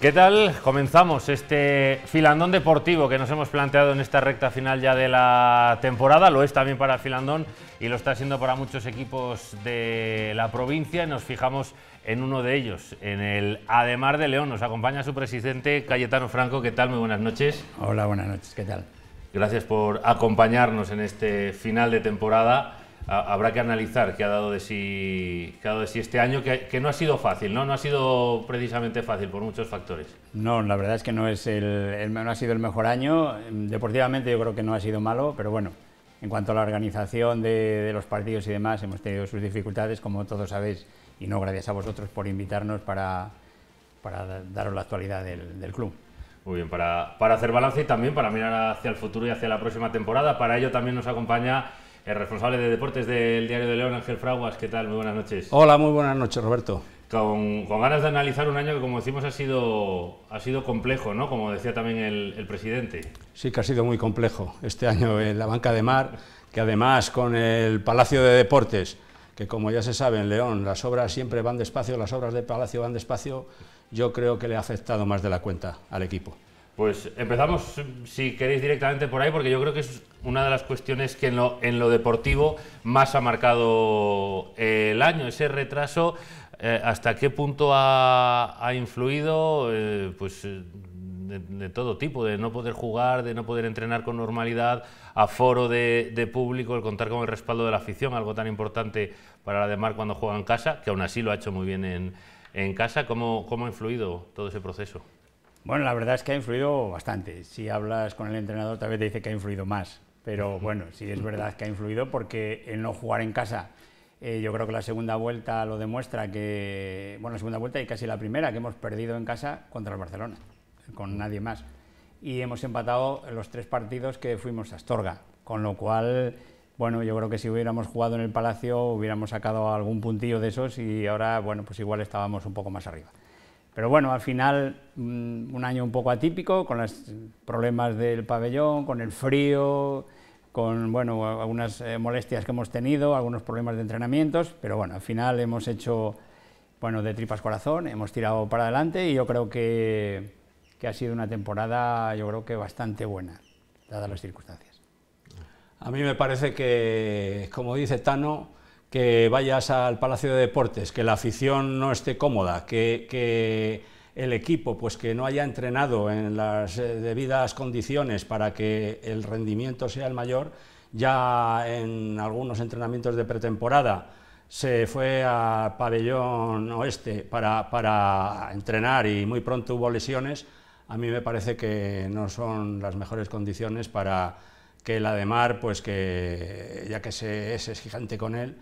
¿Qué tal? Comenzamos este filandón deportivo que nos hemos planteado en esta recta final ya de la temporada. Lo es también para filandón y lo está siendo para muchos equipos de la provincia. y Nos fijamos en uno de ellos, en el Ademar de León. Nos acompaña su presidente Cayetano Franco. ¿Qué tal? Muy buenas noches. Hola, buenas noches. ¿Qué tal? Gracias por acompañarnos en este final de temporada habrá que analizar qué ha dado de sí, qué ha dado de sí este año, que, no ha sido fácil, ¿no? No ha sido precisamente fácil por muchos factores. No, la verdad es que no, es el, no ha sido el mejor año. Mm, deportivamente yo creo que no ha sido malo, pero bueno, en cuanto a la organización de, los partidos y demás, hemos tenido sus dificultades, como todos sabéis, y no gracias a vosotros por invitarnos para, para daros la actualidad del, del club. Muy bien, para, para, hacer balance y también para mirar hacia el futuro y hacia la próxima temporada. Para ello también nos acompaña el responsable de deportes del Diario de León, Ángel Fraguas. ¿Qué tal? Muy buenas noches. Hola, muy buenas noches, Roberto. Con, ganas de analizar un año que, como decimos, ha sido, ha sido complejo, ¿no? Como decía también el, el presidente. Sí, que ha sido muy complejo este año en la banca de mar, que además con el Palacio de Deportes, que como ya se sabe en León, las obras siempre van despacio, las obras de Palacio van despacio, yo creo que le ha afectado más de la cuenta al equipo. Pues empezamos, si queréis, directamente por ahí, porque yo creo que es una de las cuestiones que en lo, deportivo más ha marcado el año, ese retraso, eh, hasta qué punto ha, influido, eh, pues eh, de, todo tipo, de no poder jugar, de no poder entrenar con normalidad, aforo de, de público, el contar con el respaldo de la afición, algo tan importante para la de Mar cuando juega en casa, que aún así lo ha hecho muy bien en, casa. ¿Cómo ha influido todo ese proceso? Bueno, la verdad es que ha influido bastante. Si hablas con el entrenador, tal vez te dice que ha influido más. Pero bueno, sí es verdad que ha influido porque el no jugar en casa, eh, yo creo que la segunda vuelta lo demuestra que, bueno, la segunda vuelta y casi la primera que hemos perdido en casa contra el Barcelona, con nadie más. Y hemos empatado los tres partidos que fuimos a Astorga, con lo cual bueno, yo creo que si hubiéramos jugado en el Palacio hubiéramos sacado algún puntillo de esos y ahora, bueno, pues igual estábamos un poco más arriba. Pero bueno, al final mm, un año un poco atípico, con los problemas del pabellón, con el frío, con bueno, algunas eh, molestias que hemos tenido, algunos problemas de entrenamientos, pero bueno, al final hemos hecho bueno, de tripas corazón, hemos tirado para adelante y yo creo que, que ha sido una temporada yo creo que bastante buena, dadas las circunstancias. A mí me parece que, como dice Tano, que vayas al Palacio de Deportes, que la afición no esté cómoda, que, el equipo pues que no haya entrenado en las eh, debidas condiciones para que el rendimiento sea el mayor, ya en algunos entrenamientos de pretemporada se fue al pabellón oeste para, para, entrenar y muy pronto hubo lesiones, a mí me parece que no son las mejores condiciones para que el Ademar, pues que ya que se es exigente con él,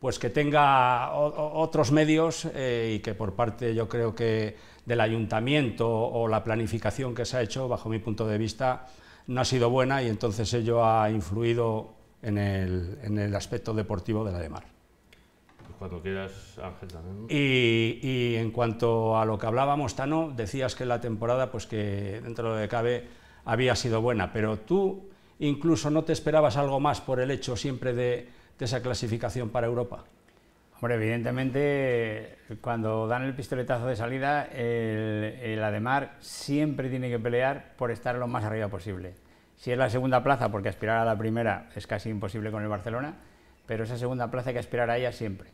pues que tenga otros medios eh, y que por parte yo creo que del ayuntamiento o la planificación que se ha hecho, bajo mi punto de vista, no ha sido buena y entonces ello ha influido en el, aspecto deportivo de la de Mar. Pues cuando quieras, Ángel, también. Y, en cuanto a lo que hablábamos, Tano, decías que la temporada, pues que dentro de cabe, había sido buena, pero tú incluso no te esperabas algo más por el hecho siempre de de esa clasificación para Europa? Hombre, evidentemente, cuando dan el pistoletazo de salida, el, Ademar siempre tiene que pelear por estar lo más arriba posible. Si es la segunda plaza, porque aspirar a la primera es casi imposible con el Barcelona, pero esa segunda plaza hay que aspirar a ella siempre.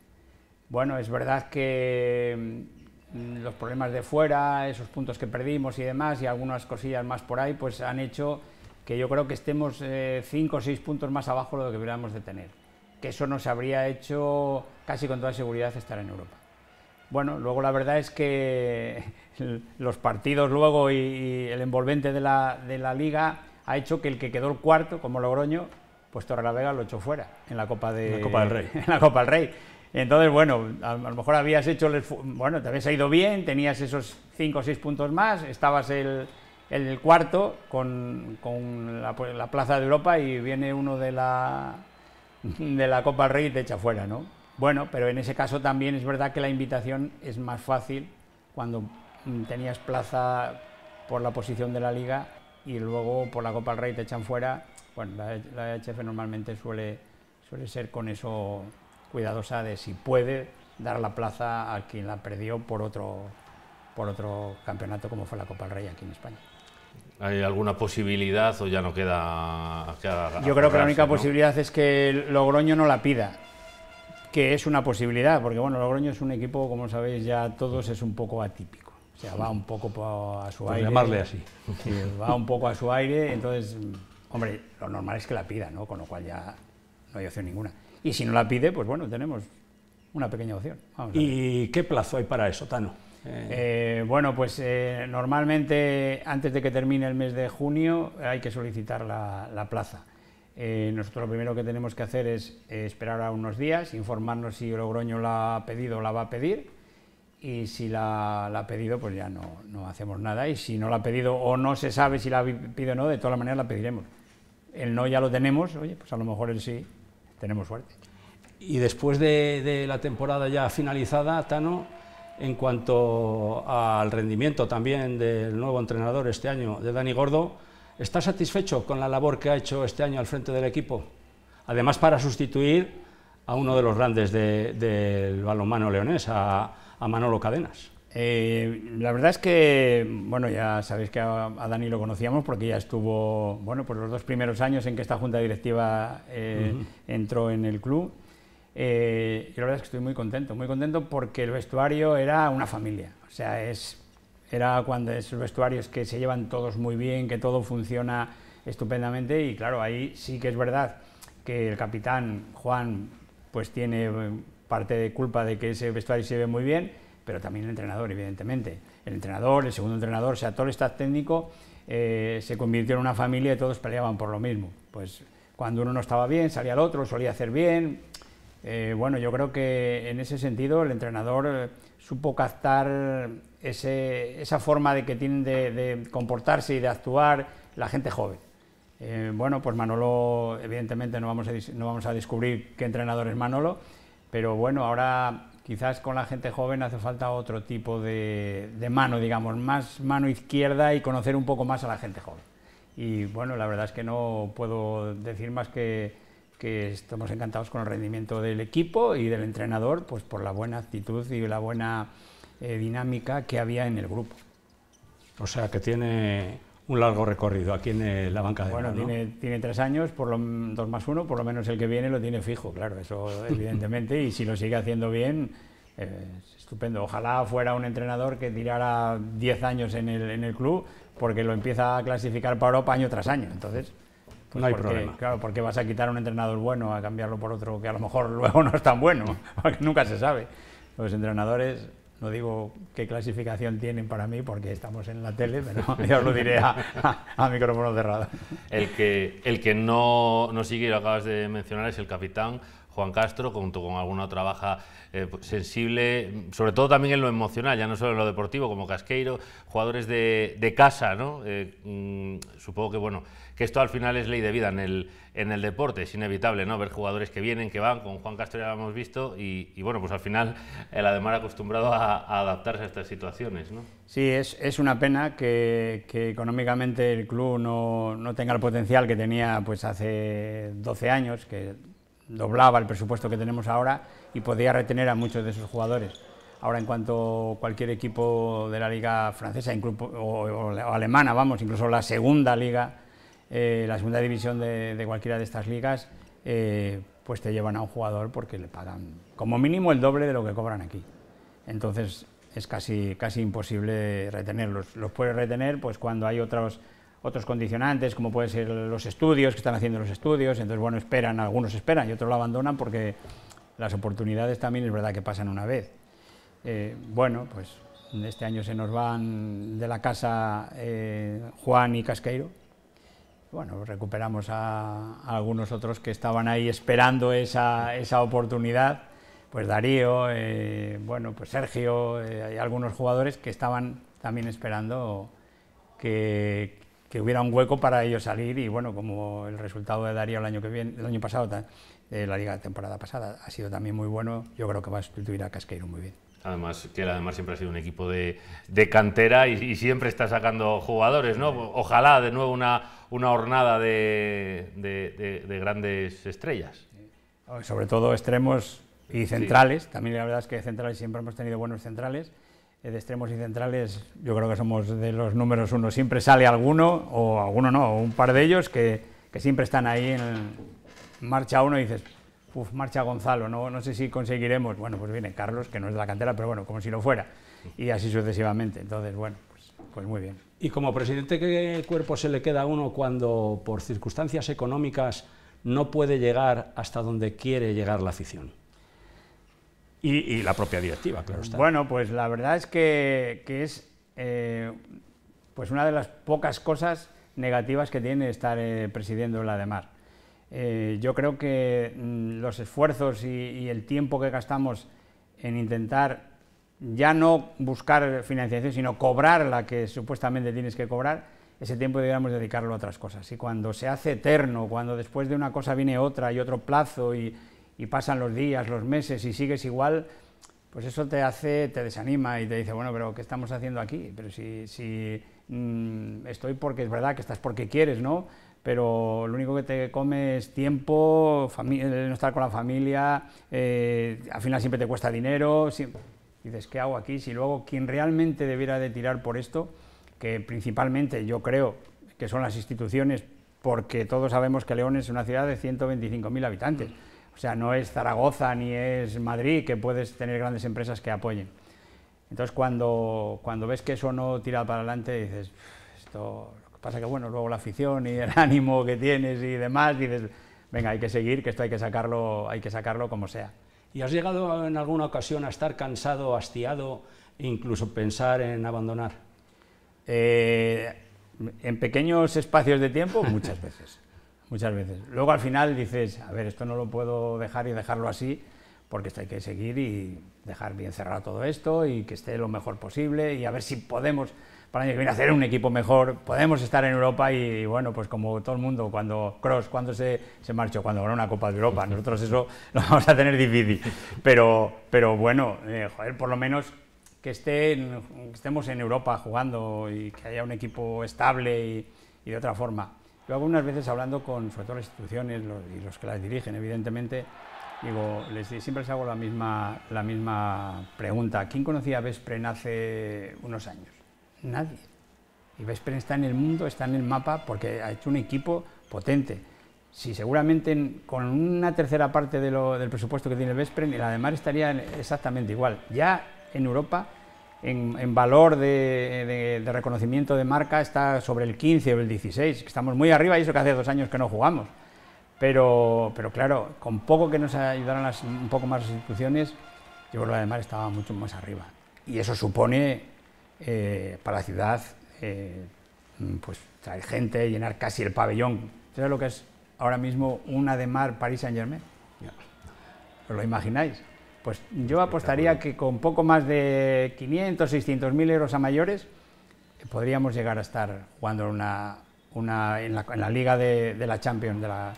Bueno, es verdad que mm, los problemas de fuera, esos puntos que perdimos y demás, y algunas cosillas más por ahí, pues han hecho que yo creo que estemos eh, cinco o seis puntos más abajo de lo que deberíamos de tener que eso nos habría hecho casi con toda seguridad estar en Europa. Bueno, luego la verdad es que los partidos luego y, el envolvente de la, liga ha hecho que el que quedó el cuarto, como Logroño, pues Torrelavega lo echó fuera en la Copa, de, Copa del Rey. En la Copa del Rey. Entonces, bueno, a, lo mejor habías hecho, bueno, te habías ido bien, tenías esos cinco o seis puntos más, estabas el, el cuarto con, la, Plaza de Europa y viene uno de la, de la Copa Rey te echa fuera, ¿no? Bueno, pero en ese caso también es verdad que la invitación es más fácil cuando mm, tenías plaza por la posición de la liga y luego por la Copa del Rey te echan fuera. Bueno, la, e la e normalmente suele, suele ser con eso cuidadosa de si puede dar la plaza a quien la perdió por otro, por otro campeonato como fue la Copa del Rey aquí en España. ¿Hay alguna posibilidad o ya no queda.? Yo creo que la única posibilidad es que Logroño no la pida, que es una posibilidad, porque bueno, Logroño es un equipo, como sabéis ya todos, es un poco atípico. O sea, va un poco a su aire. llamarle así. va un poco a su aire, entonces, hombre, lo normal es que la pida, ¿no? Con lo cual ya no hay opción ninguna. Y si no la pide, pues bueno, tenemos una pequeña opción. ¿Y qué plazo hay para eso, Tano? Eh. Eh, bueno, pues eh, normalmente antes de que termine el mes de junio hay que solicitar la, plaza. nosotros lo primero que tenemos que hacer es esperar a unos días, informarnos si Logroño la ha pedido o la va a pedir y si la, ha pedido pues ya no, hacemos nada y si no la ha pedido o no se sabe si la pide o no, de todas maneras la pediremos. El no ya lo tenemos, oye, pues a lo mejor el sí, tenemos suerte. Y después de, de la temporada ya finalizada, Tano, en cuanto al rendimiento también del nuevo entrenador este año, de Dani Gordo, ¿está satisfecho con la labor que ha hecho este año al frente del equipo? Además, para sustituir a uno de los grandes del balonmano leonés, a, Manolo Cadenas. Eh, la verdad es que, bueno, ya sabéis que a, Dani lo conocíamos porque ya estuvo, bueno, por pues los dos primeros años en que esta junta directiva eh, entró en el club eh, ...y la verdad es que estoy muy contento, muy contento porque el vestuario era una familia. O sea, es, era cuando esos vestuarios que se llevan todos muy bien, que todo funciona estupendamente y claro, ahí sí que es verdad que el capitán Juan pues tiene eh, parte de culpa de que ese vestuario se ve muy bien, pero también el entrenador, evidentemente. El entrenador, el segundo entrenador, o sea, todo el staff técnico eh, se convirtió en una familia y todos peleaban por lo mismo. Pues cuando uno no estaba bien, salía el otro, solía hacer bien, eh, bueno, yo creo que en ese sentido el entrenador eh, supo captar esa forma de que tienen de, comportarse y de actuar la gente joven. Eh, bueno, pues Manolo, evidentemente no vamos, a, descubrir qué entrenador es Manolo, pero bueno, ahora quizás con la gente joven hace falta otro tipo de, mano, digamos, más mano izquierda y conocer un poco más a la gente joven. Y bueno, la verdad es que no puedo decir más que que estamos encantados con el rendimiento del equipo y del entrenador, pues por la buena actitud y la buena eh, dinámica que había en el grupo. O sea que tiene un largo recorrido aquí en eh, la banca de Bueno, tiene, tres años, por dos más uno, por lo menos el que viene lo tiene fijo, claro, eso evidentemente, y si lo sigue haciendo bien, eh, es estupendo. Ojalá fuera un entrenador que tirara diez años en el, en el club, porque lo empieza a clasificar para Europa año tras año, entonces... Pues no hay problema. Claro, porque vas a quitar un entrenador bueno a cambiarlo por otro que a lo mejor luego no es tan bueno, nunca se sabe. Los entrenadores, no digo qué clasificación tienen para mí porque estamos en la tele, pero ya os lo diré a, micrófono cerrado. El que, el que no, sigue sigue, lo acabas de mencionar, es el capitán Juan Castro, junto con alguna otra baja eh, sensible, sobre todo también en lo emocional, ya no solo en lo deportivo, como Casqueiro, jugadores de, casa, ¿no? Eh, mm, supongo que bueno, que esto al final es ley de vida en el, en el deporte, es inevitable, ¿no? Ver jugadores que vienen, que van, con Juan Castro ya lo hemos visto, y, bueno, pues al final el Ademar acostumbrado a, adaptarse a estas situaciones, ¿no? Sí, es, es una pena que, económicamente el club no, tenga el potencial que tenía pues hace 12 años, que doblaba el presupuesto que tenemos ahora y podía retener a muchos de esos jugadores. Ahora, en cuanto cualquier equipo de la liga francesa incluso, o, alemana, vamos, incluso la segunda liga, eh, la segunda división de, cualquiera de estas ligas, eh, pues te llevan a un jugador porque le pagan como mínimo el doble de lo que cobran aquí. Entonces es casi, casi imposible retenerlos. Los puedes retener pues cuando hay otros otros condicionantes, como pueden ser los estudios, que están haciendo los estudios, entonces, bueno, esperan, algunos esperan y otros lo abandonan porque las oportunidades también es verdad que pasan una vez. Eh, bueno, pues este año se nos van de la casa eh, Juan y Casqueiro, bueno, recuperamos a, algunos otros que estaban ahí esperando esa, esa oportunidad, pues Darío, eh, bueno, pues Sergio, hay algunos jugadores que estaban también esperando que, que hubiera un hueco para ellos salir y bueno, como el resultado de Darío el año que viene, el año pasado, eh, la liga temporada pasada ha sido también muy bueno, yo creo que va a sustituir a Casqueiro muy bien. Además, que además siempre ha sido un equipo de, cantera y, siempre está sacando jugadores, ¿no? Ojalá de nuevo una, una hornada de, grandes estrellas. Sobre todo extremos y centrales, también la verdad es que centrales siempre hemos tenido buenos centrales eh, de extremos y centrales, yo creo que somos de los números uno. Siempre sale alguno, o alguno no, un par de ellos que, siempre están ahí en marcha uno y dices, uff, marcha Gonzalo, no, no sé si conseguiremos. Bueno, pues viene Carlos, que no es de la cantera, pero bueno, como si lo fuera. Y así sucesivamente. Entonces, bueno, pues, pues muy bien. ¿Y como presidente qué cuerpo se le queda a uno cuando por circunstancias económicas no puede llegar hasta donde quiere llegar la afición? y, la propia directiva, claro está. Bueno, pues la verdad es que, es eh, pues una de las pocas cosas negativas que tiene estar eh, presidiendo la de Mar. Eh, yo creo que mm, los esfuerzos y, y, el tiempo que gastamos en intentar ya no buscar financiación, sino cobrar la que supuestamente tienes que cobrar, ese tiempo deberíamos dedicarlo a otras cosas. Y cuando se hace eterno, cuando después de una cosa viene otra y otro plazo y, y pasan los días, los meses y sigues igual, pues eso te hace, te desanima y te dice, bueno, pero ¿qué estamos haciendo aquí? Pero si, si mm, estoy porque es verdad que estás porque quieres, ¿no? Pero lo único que te come es tiempo, eh, no estar con la familia, eh, al final siempre te cuesta dinero, dices, ¿qué hago aquí? Si luego quien realmente debiera de tirar por esto, que principalmente yo creo que son las instituciones, porque todos sabemos que León es una ciudad de 125.000 habitantes. Mm. O sea, no es Zaragoza ni es Madrid que puedes tener grandes empresas que apoyen. Entonces, cuando, ves que eso no tira para adelante, dices, esto, lo que pasa que, bueno, luego la afición y el ánimo que tienes y demás, dices, venga, hay que seguir, que esto hay que sacarlo, hay que sacarlo como sea. ¿Y has llegado en alguna ocasión a estar cansado, hastiado, incluso pensar en abandonar? Eh, en pequeños espacios de tiempo, muchas veces muchas veces. Luego al final dices, a ver, esto no lo puedo dejar y dejarlo así, porque esto hay que seguir y dejar bien cerrado todo esto y que esté lo mejor posible y a ver si podemos, para el año que viene, hacer un equipo mejor, podemos estar en Europa y, bueno, pues como todo el mundo, cuando Cross, cuando se, se marchó, cuando ganó una Copa de Europa, nosotros eso lo vamos a tener difícil, pero, pero bueno, eh, joder, por lo menos que, estén, estemos en Europa jugando y que haya un equipo estable y de otra forma. Yo algunas veces hablando con, sobre todo las instituciones y los que las dirigen, evidentemente, digo, les, siempre les hago la misma, la misma pregunta. ¿Quién conocía a Vespren hace unos años? Nadie. Y Vespren está en el mundo, está en el mapa, porque ha hecho un equipo potente. Si seguramente con una tercera parte lo, del presupuesto que tiene Vespren, el además estaría exactamente igual. Ya en Europa en, valor de, reconocimiento de marca está sobre el 15 o el 16, estamos muy arriba y eso que hace dos años que no jugamos. Pero, claro, con poco que nos ayudaran un poco más las instituciones, yo la de Mar estaba mucho más arriba. Y eso supone eh, para la ciudad eh, pues traer gente, llenar casi el pabellón. ¿Sabes lo que es ahora mismo una de mar París Saint Germain? ¿Os lo imagináis? Pues yo apostaría que con poco más de 500, 600 mil euros a mayores eh, podríamos llegar a estar jugando en, la, liga de, la Champions, de la,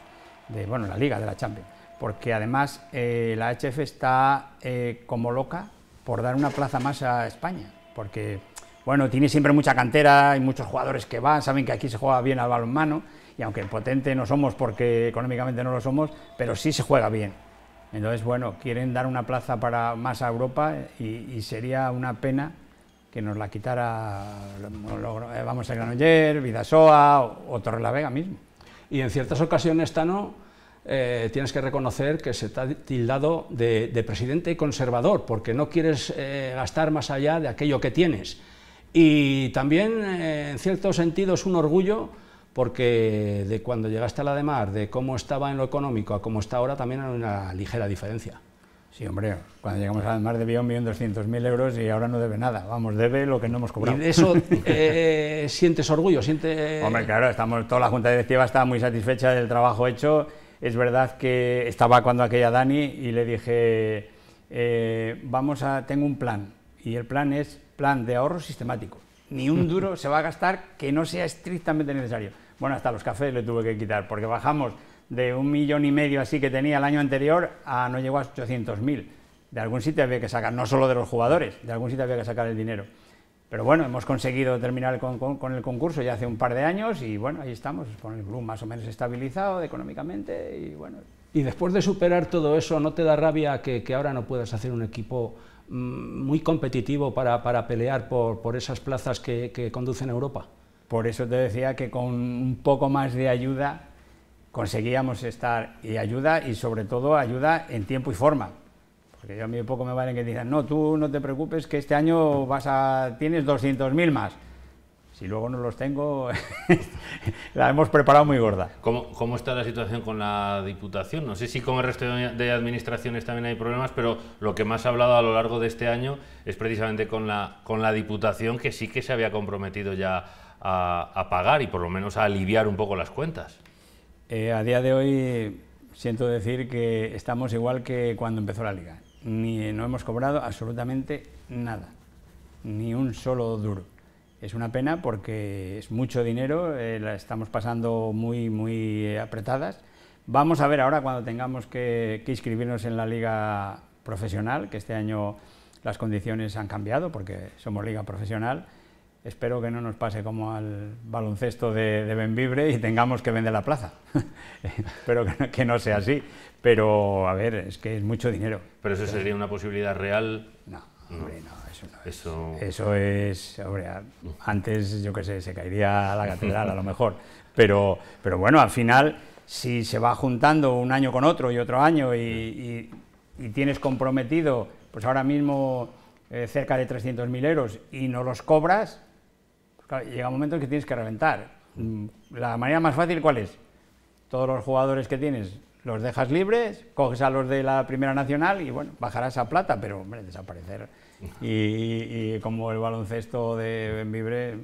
bueno, la liga de la Champions, porque además eh, la HF está eh, como loca por dar una plaza más a España, porque bueno, tiene siempre mucha cantera, hay muchos jugadores que van, saben que aquí se juega bien al balonmano, y aunque potente no somos porque económicamente no lo somos, pero sí se juega bien. Entonces, bueno, quieren dar una plaza para más a Europa y, sería una pena que nos la quitara, eh, vamos, a Granoller, Vidasoa o, Torrelavega Torre la Vega mismo. Y en ciertas ocasiones, Tano, eh, tienes que reconocer que se te ha tildado de, presidente conservador, porque no quieres eh, gastar más allá de aquello que tienes. Y también, en cierto sentido, es un orgullo porque de cuando llegaste a la de Mar, de cómo estaba en lo económico a cómo está ahora, también hay una ligera diferencia. Sí, hombre, cuando llegamos a la de Mar debía 1.200.000 euros y ahora no debe nada, vamos, debe lo que no hemos cobrado. ¿Y eso eh, sientes orgullo? sientes...? Hombre, claro, estamos, toda la Junta Directiva está muy satisfecha del trabajo hecho. Es verdad que estaba cuando aquella Dani y le dije, eh, vamos a, tengo un plan, y el plan es plan de ahorro sistemático. Ni un duro se va a gastar que no sea estrictamente necesario bueno, hasta los cafés le tuve que quitar, porque bajamos de un millón y medio así que tenía el año anterior a no llegó a 800.000. De algún sitio había que sacar, no solo de los jugadores, de algún sitio había que sacar el dinero. Pero bueno, hemos conseguido terminar con, el concurso ya hace un par de años y bueno, ahí estamos, con el club más o menos estabilizado económicamente y después de superar todo eso, ¿no te da rabia que, ahora no puedas hacer un equipo mm, muy competitivo para, pelear por, esas plazas que, que conducen a Europa? Por eso te decía que con un poco más de ayuda conseguíamos estar y ayuda y sobre todo ayuda en tiempo y forma. Porque yo a mí poco me vale que digan, no, tú no te preocupes que este año vas a, tienes 200.000 más. Si luego no los tengo, la hemos preparado muy gorda. ¿Cómo, está la situación con la Diputación? No sé si con el resto de administraciones también hay problemas, pero lo que más ha hablado a lo largo de este año es precisamente con la, con la Diputación, que sí que se había comprometido ya a, pagar y por lo menos a aliviar un poco las cuentas? Eh, a día de hoy siento decir que estamos igual que cuando empezó la liga. Ni, no hemos cobrado absolutamente nada, ni un solo duro. Es una pena porque es mucho dinero, eh, la estamos pasando muy, muy apretadas. Vamos a ver ahora cuando tengamos que, que, inscribirnos en la liga profesional, que este año las condiciones han cambiado porque somos liga profesional espero que no nos pase como al baloncesto de, de Benvibre y tengamos que vender la plaza. espero que no, sea así. Pero, a ver, es que es mucho dinero. ¿Pero eso sería una posibilidad real? No, hombre, no. Eso, no eso... Es, eso es, hombre, antes, yo qué sé, se caería la catedral a lo mejor. Pero, pero bueno, al final, si se va juntando un año con otro y otro año y, tienes comprometido, pues ahora mismo eh, cerca de 300.000 euros y no los cobras, llega un momento en que tienes que reventar. Mm, la manera más fácil, ¿cuál es? Todos los jugadores que tienes los dejas libres, coges a los de la Primera Nacional y bueno, bajarás a plata, pero desaparecer. Y, como el baloncesto de Benvibre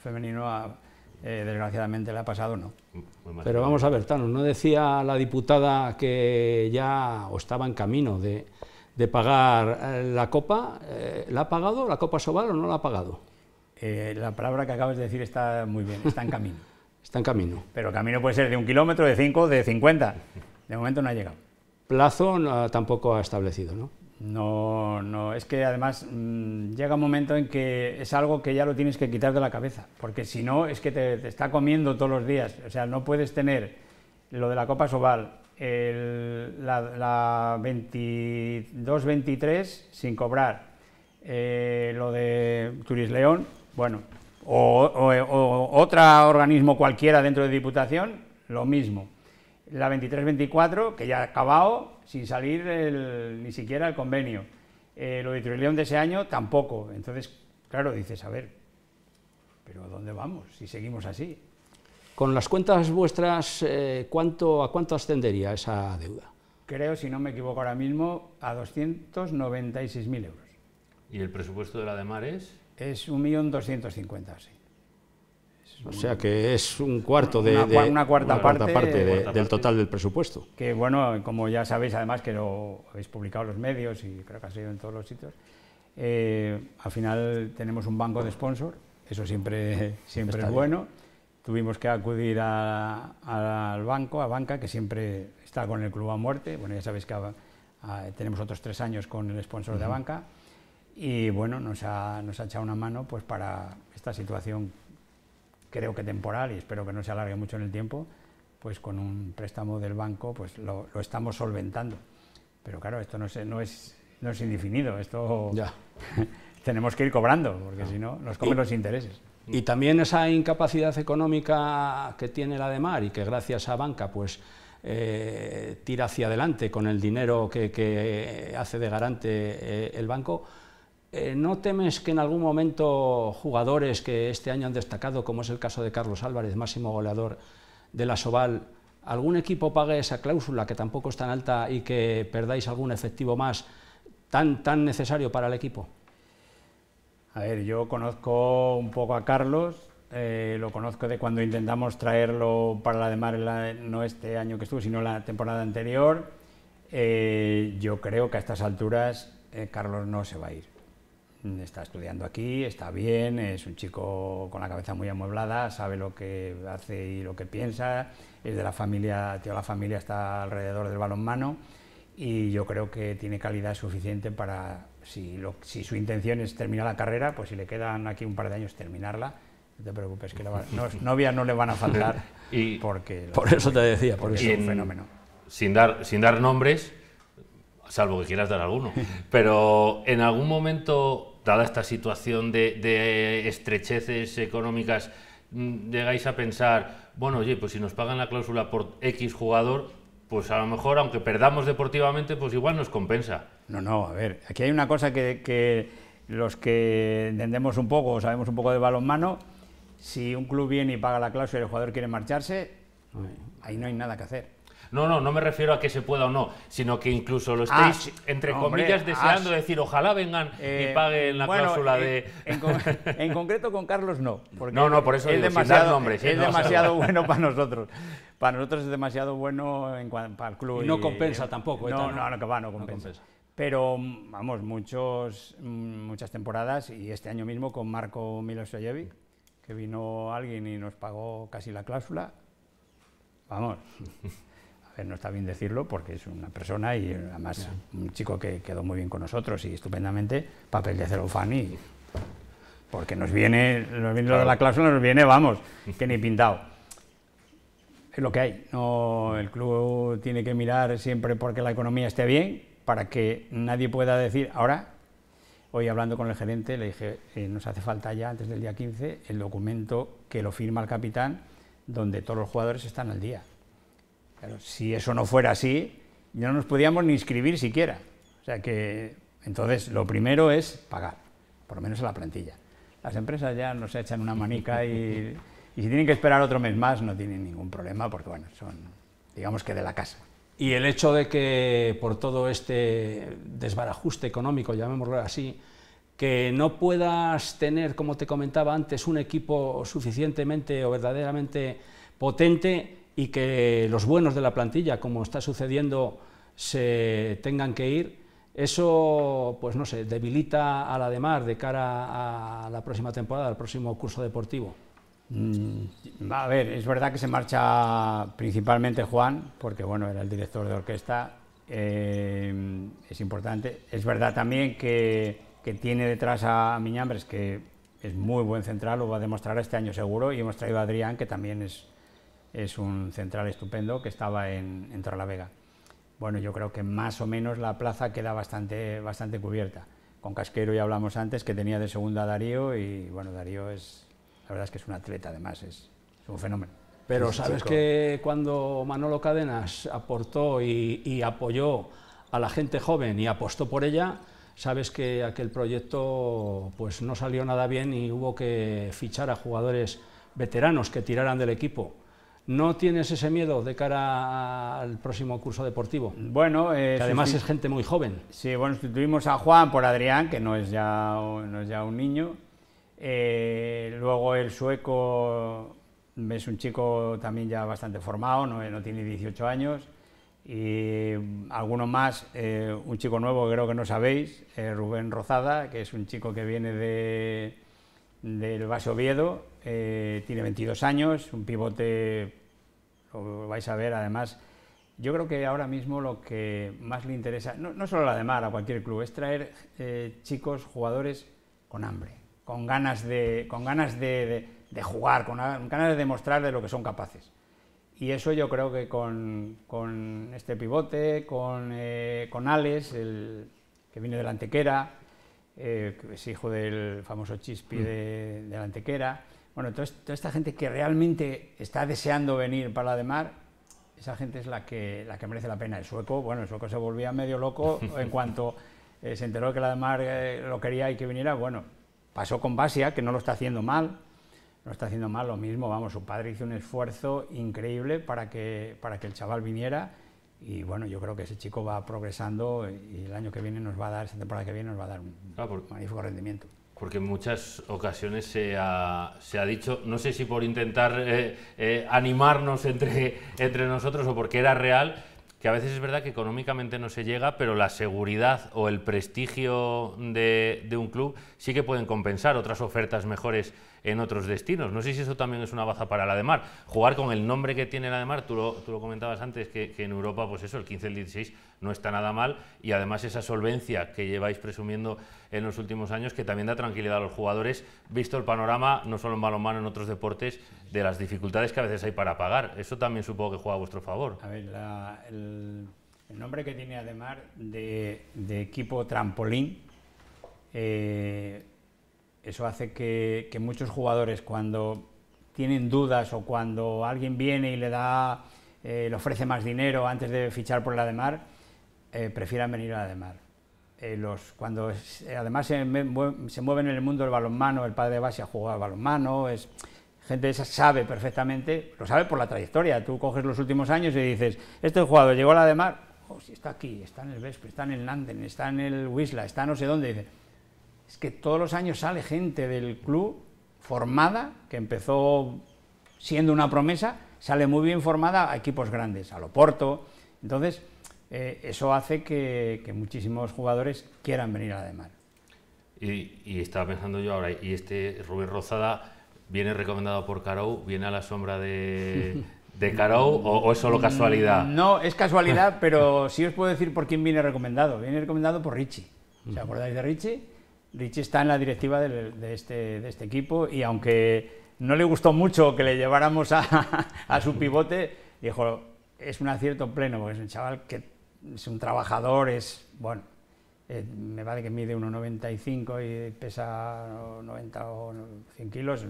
femenino ah, eh, desgraciadamente le ha pasado, no. Mm, pero vamos a ver, Tano, ¿no decía la diputada que ya estaba en camino de, de pagar eh, la copa? Eh, ¿La ha pagado la copa Sobal o no la ha pagado? Eh, la palabra que acabas de decir está muy bien, está en camino. está en camino. Pero camino puede ser de un kilómetro, de cinco, de cincuenta. De momento no ha llegado. Plazo tampoco ha establecido, ¿no? No, no, es que además mm, llega un momento en que es algo que ya lo tienes que quitar de la cabeza, porque si no es que te, está comiendo todos los días, o sea, no puedes tener lo de la Copa Sobal, la, 22-23 sin cobrar, eh, lo de Turis León bueno, o, otro organismo cualquiera dentro de Diputación, lo mismo. La 23-24, que ya ha acabado, sin salir ni siquiera el convenio. Eh, lo de León de ese año tampoco. Entonces, claro, dices, a ver, pero ¿a dónde vamos si seguimos así? Con las cuentas vuestras, eh, ¿cuánto, ¿a cuánto ascendería esa deuda? Creo, si no me equivoco ahora mismo, a 296.000 euros. ¿Y el presupuesto de la DEMAR es? Es 1.250.000, sí. O sea que es un cuarto de, una, cuarta, parte, del total del presupuesto. Que bueno, como ya sabéis además que lo habéis publicado en los medios y creo que ha sido en todos los sitios, eh, al final tenemos un banco de sponsor, eso siempre, siempre es bueno. Tuvimos que acudir al banco, a Banca, que siempre está con el club a muerte. Bueno, ya sabéis que tenemos otros tres años con el sponsor de Banca y bueno, nos ha, nos ha echado una mano pues para esta situación, creo que temporal, y espero que no se alargue mucho en el tiempo, pues con un préstamo del banco pues lo, estamos solventando. Pero claro, esto no es, no es, indefinido, esto ya. tenemos que ir cobrando, porque si no nos comen los intereses. Y también esa incapacidad económica que tiene la de Mar y que gracias a banca pues eh, tira hacia adelante con el dinero que, hace de garante eh, el banco, eh, ¿No temes que en algún momento jugadores que este año han destacado, como es el caso de Carlos Álvarez, máximo goleador de la Soval, algún equipo pague esa cláusula que tampoco es tan alta y que perdáis algún efectivo más tan, tan necesario para el equipo? A ver, yo conozco un poco a Carlos, eh, lo conozco de cuando intentamos traerlo para la de Mar, no este año que estuvo, sino la temporada anterior. Eh, yo creo que a estas alturas Carlos no se va a ir está estudiando aquí, está bien, es un chico con la cabeza muy amueblada, sabe lo que hace y lo que piensa, es de la familia, tío, la familia está alrededor del balonmano y yo creo que tiene calidad suficiente para, si, su intención es terminar la carrera, pues si le quedan aquí un par de años terminarla, no te preocupes, que novias no le van a faltar. y porque por eso te decía, porque es un fenómeno. Sin dar, sin dar nombres, salvo que quieras dar alguno, pero en algún momento, dada esta situación de, estrecheces económicas, mm, llegáis a pensar, bueno, oye, pues si nos pagan la cláusula por X jugador, pues a lo mejor, aunque perdamos deportivamente, pues igual nos compensa. No, no, a ver, aquí hay una cosa que, que los que entendemos un poco, sabemos un poco de balonmano, si un club viene y paga la cláusula y el jugador quiere marcharse, ahí no hay nada que hacer. No, no, no me refiero a que se pueda o no, sino que incluso lo ah, estéis, entre comillas, ah, deseando decir, ojalá vengan y eh, paguen la cláusula eh, de... En, concreto con Carlos no. no, no, por eso es demasiado, ¿eh? es demasiado bueno para nosotros. Para nosotros es demasiado bueno en, para el club. Y no compensa tampoco. No, no, no, no compensa. pero mm, vamos, muchos, mm, muchas temporadas y este año mismo con Marco Milosevic, que vino alguien y nos pagó casi la cláusula. Vamos, Eh, no está bien decirlo porque es una persona y eh, además un chico que quedó muy bien con nosotros y estupendamente, papel de celofán y porque nos viene, nos lo de la cláusula, nos viene, vamos, que ni pintado. Es lo que hay. No, el club tiene que mirar siempre porque la economía esté bien, para que nadie pueda decir, ahora, hoy hablando con el gerente, le dije, eh, nos hace falta ya, antes del día 15, el documento que lo firma el capitán, donde todos los jugadores están al día si eso no fuera así, no nos podíamos ni inscribir siquiera. O sea que, entonces, lo primero es pagar, por lo menos a la plantilla. Las empresas ya nos echan una manica y, y si tienen que esperar otro mes más, no tienen ningún problema, porque bueno, son, digamos que de la casa. Y el hecho de que por todo este desbarajuste económico, llamémoslo así, que no puedas tener, como te comentaba antes, un equipo suficientemente o verdaderamente potente, y que los buenos de la plantilla, como está sucediendo, se tengan que ir, eso, pues no sé, debilita a la mar de cara a la próxima temporada, al próximo curso deportivo. Mm, a ver, es verdad que se marcha principalmente Juan, porque bueno, era el director de orquesta, eh, es importante. Es verdad también que, que tiene detrás a Miñambres, que es muy buen central, lo va a demostrar este año seguro, y hemos traído a Adrián, que también es es un central estupendo que estaba en, en vega Bueno, yo creo que más o menos la plaza queda bastante, bastante cubierta. Con Casquero ya hablamos antes que tenía de segunda Darío y bueno, Darío es, la verdad es que es un atleta además, es, un fenómeno. Pero sabes que cuando Manolo Cadenas aportó y, y apoyó a la gente joven y apostó por ella, sabes que aquel proyecto pues no salió nada bien y hubo que fichar a jugadores veteranos que tiraran del equipo. ¿No tienes ese miedo de cara al próximo curso deportivo? Bueno, eh, además es gente muy joven. Sí, bueno, sustituimos a Juan por Adrián, que no es ya, ya un niño. Eh, luego el sueco es un chico también ya bastante formado, no, tiene 18 años. Y alguno más, eh, un chico nuevo que creo que no sabéis, Rubén Rozada, que es un chico que viene del Vaso Oviedo eh, tiene 22 años, un pivote, lo vais a ver además, yo creo que ahora mismo lo que más le interesa, no, solo a la de Mar, a cualquier club, es traer eh, chicos, jugadores con hambre, con ganas de, con ganas de, jugar, con, ganas de demostrar de lo que son capaces. Y eso yo creo que con, este pivote, con, eh, con Alex, el, que viene de la Antequera, eh, que es hijo del famoso Chispi mm. de, de la Antequera, bueno, toda esta gente que realmente está deseando venir para la de mar, esa gente es la que, la que merece la pena. El sueco, bueno, el sueco se volvía medio loco en cuanto eh, se enteró que la de mar eh, lo quería y que viniera. Bueno, pasó con Basia, que no lo está haciendo mal, no está haciendo mal lo mismo, vamos, su padre hizo un esfuerzo increíble para que, para que el chaval viniera y bueno, yo creo que ese chico va progresando y el año que viene nos va a dar, esa temporada que viene nos va a dar un ah, magnífico rendimiento. Porque en muchas ocasiones se ha, dicho, no sé si por intentar eh, eh, animarnos entre, entre nosotros o porque era real, que a veces es verdad que económicamente no se llega, pero la seguridad o el prestigio de, de un club sí que pueden compensar otras ofertas mejores en otros destinos. No sé si eso también es una baza para la de mar. Jugar con el nombre que tiene la de mar, tú lo, tú lo comentabas antes, que, que, en Europa, pues eso, el 15, el 16 no está nada mal y además esa solvencia que lleváis presumiendo en los últimos años, que también da tranquilidad a los jugadores, visto el panorama, no solo en balonmano, en otros deportes, de las dificultades que a veces hay para pagar. Eso también supongo que juega a vuestro favor. A ver, el, nombre que tiene Ademar de, de equipo trampolín, eh, eso hace que, muchos jugadores cuando tienen dudas o cuando alguien viene y le da, eh, le ofrece más dinero antes de fichar por la de mar, eh, prefieran venir a la de mar. Eh, los, cuando además se, mueven en el mundo del balonmano, el padre de base ha jugado al balonmano, es, gente esa sabe perfectamente, lo sabe por la trayectoria, tú coges los últimos años y dices, este jugador llegó a la de mar, oh, está aquí, está en el Vesper, está en el Landen, está en el Wisla, está no sé dónde, es que todos los años sale gente del club formada, que empezó siendo una promesa, sale muy bien formada a equipos grandes, a Loporto. Entonces, eh, eso hace que, muchísimos jugadores quieran venir a la de Y, estaba pensando yo ahora, y este Rubén Rozada viene recomendado por Carou, viene a la sombra de, de o, es solo mm, casualidad? No, es casualidad, pero sí os puedo decir por quién viene recomendado. Viene recomendado por Richie. ¿Se acordáis de Richie? Richie está en la directiva este, de, este, equipo y aunque no le gustó mucho que le lleváramos a, su pivote, dijo, es un acierto pleno, es un chaval que es un trabajador, es, bueno, eh, me vale que mide 1,95 y pesa 90 o 100 kilos.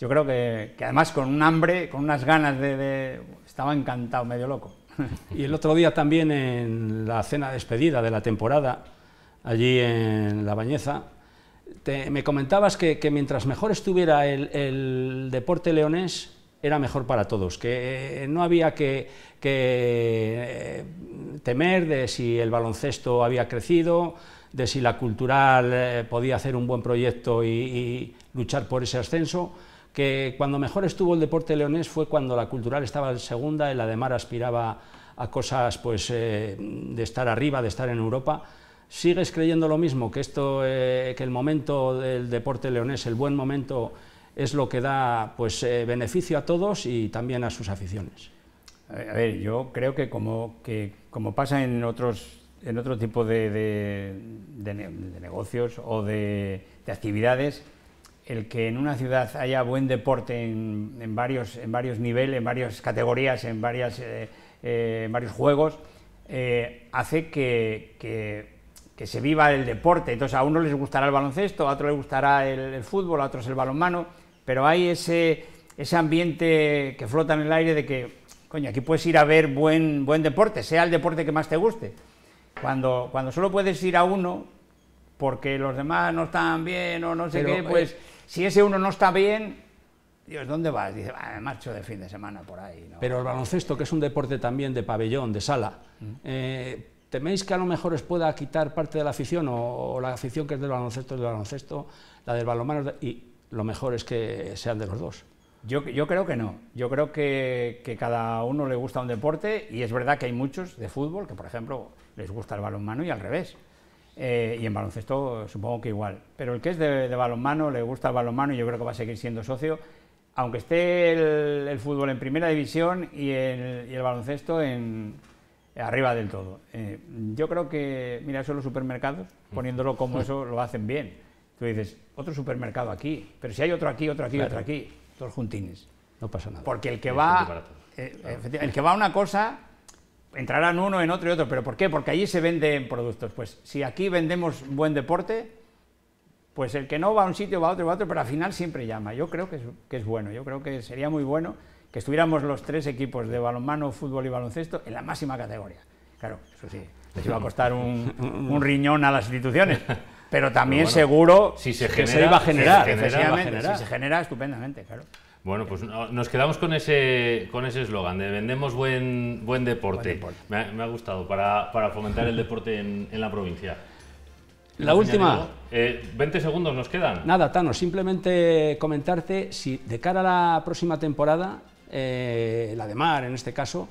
Yo creo que, además con un hambre, con unas ganas de, Estaba encantado, medio loco. Y el otro día también en la cena despedida de la temporada, allí en La Bañeza, me comentabas que, mientras mejor estuviera el, deporte leonés, era mejor para todos, que eh, no había que, eh, temer de si el baloncesto había crecido, de si la cultural eh, podía hacer un buen proyecto y, luchar por ese ascenso, que cuando mejor estuvo el deporte leonés fue cuando la cultural estaba en segunda y la de Mar aspiraba a cosas pues, de estar arriba, de estar en Europa, ¿Sigues creyendo lo mismo, que, esto, eh, que el momento del deporte leonés, el buen momento, es lo que da pues, eh, beneficio a todos y también a sus aficiones? A ver, yo creo que como, que como pasa en otros en otro tipo de, negocios o de, actividades, el que en una ciudad haya buen deporte en, varios, en varios niveles, en varias categorías, en, varias, eh, varios juegos, hace que que se viva el deporte. Entonces a uno les gustará el baloncesto, a otro les gustará el, fútbol, a otros el balonmano, pero hay ese, ese ambiente que flota en el aire de que, coño, aquí puedes ir a ver buen, buen deporte, sea el deporte que más te guste. Cuando, cuando solo puedes ir a uno porque los demás no están bien o no sé qué, eh, pues si ese uno no está bien, Dios, ¿dónde vas? Dice, ah, me marcho de fin de semana por ahí. Pero el baloncesto, que es un deporte también de pabellón, de sala, mm. eh, ¿Teméis que a lo mejor os pueda quitar parte de la afición o, la afición que es del baloncesto es del baloncesto, la del balonmano? Y lo mejor es que sean de los dos. Yo, yo creo que no. Yo creo que, cada uno le gusta un deporte y es verdad que hay muchos de fútbol que, por ejemplo, les gusta el balonmano y al revés. Eh, y en baloncesto supongo que igual. Pero el que es de, balonmano le gusta el balonmano y yo creo que va a seguir siendo socio aunque esté el, fútbol en primera división y el baloncesto en, arriba del todo. Eh, yo creo que, mira, eso los supermercados, poniéndolo como eso, lo hacen bien. Tú dices, otro supermercado aquí, pero si hay otro aquí, otro aquí, otro aquí, todos juntines. No pasa nada. Porque el que va, eh, el que va a una cosa, entrarán uno en otro y otro. ¿Pero por qué? Porque allí se venden productos. Pues si aquí vendemos buen deporte, pues el que no va a un sitio va a otro, va a otro, pero al final siempre llama. Yo creo que es, que es bueno, yo creo que sería muy bueno que estuviéramos los tres equipos de balonmano, fútbol y baloncesto en la máxima categoría. Claro, eso sí, les iba a costar un, riñón a las instituciones, pero también seguro si se que se iba a generar, si se genera, se genera estupendamente, claro. Bueno, pues nos quedamos con ese con ese eslogan de vendemos buen buen deporte. Me, ha, gustado para, fomentar el deporte en, la provincia. La última. 20 eh, segundos nos quedan. Nada, Tano, simplemente comentarte si de cara a la próxima temporada eh, la de mar en este caso,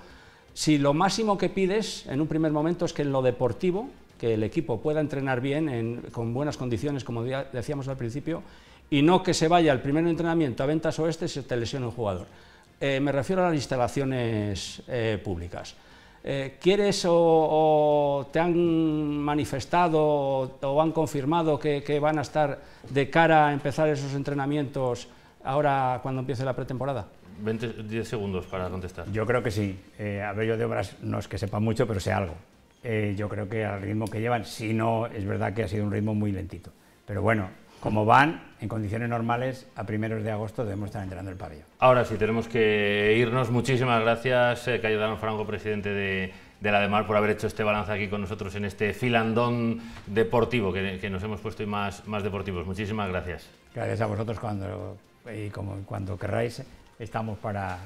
si lo máximo que pides en un primer momento es que en lo deportivo, que el equipo pueda entrenar bien, con buenas condiciones, como decíamos al principio, y no que se vaya al primer entrenamiento a ventas oeste se te lesione un jugador. Eh, me refiero a las instalaciones eh, públicas. ¿Quieres o, te han manifestado o, han confirmado que, van a estar de cara a empezar esos entrenamientos ahora cuando empiece la pretemporada? 10 segundos para contestar. Yo creo que sí. Eh, a yo de obras no es que sepa mucho, pero sé algo. Eh, yo creo que al ritmo que llevan, si no, es verdad que ha sido un ritmo muy lentito. Pero bueno, como van, en condiciones normales, a primeros de agosto debemos estar entrando el pabellón. Ahora sí, tenemos que irnos. Muchísimas gracias, eh, Cayetano Franco, presidente de, de la DEMAR, por haber hecho este balance aquí con nosotros en este filandón deportivo que, que nos hemos puesto y más, más deportivos. Muchísimas gracias. Gracias a vosotros cuando, y como, cuando querráis estamos para,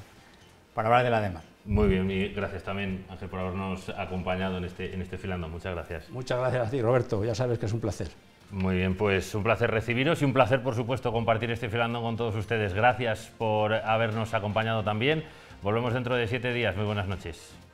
para hablar de la demás. Muy bien, gracias también, Ángel, por habernos acompañado en este, en este Filando. Muchas gracias. Muchas gracias a ti, Roberto. Ya sabes que es un placer. Muy bien, pues un placer recibiros y un placer, por supuesto, compartir este Filando con todos ustedes. Gracias por habernos acompañado también. Volvemos dentro de siete días. Muy buenas noches.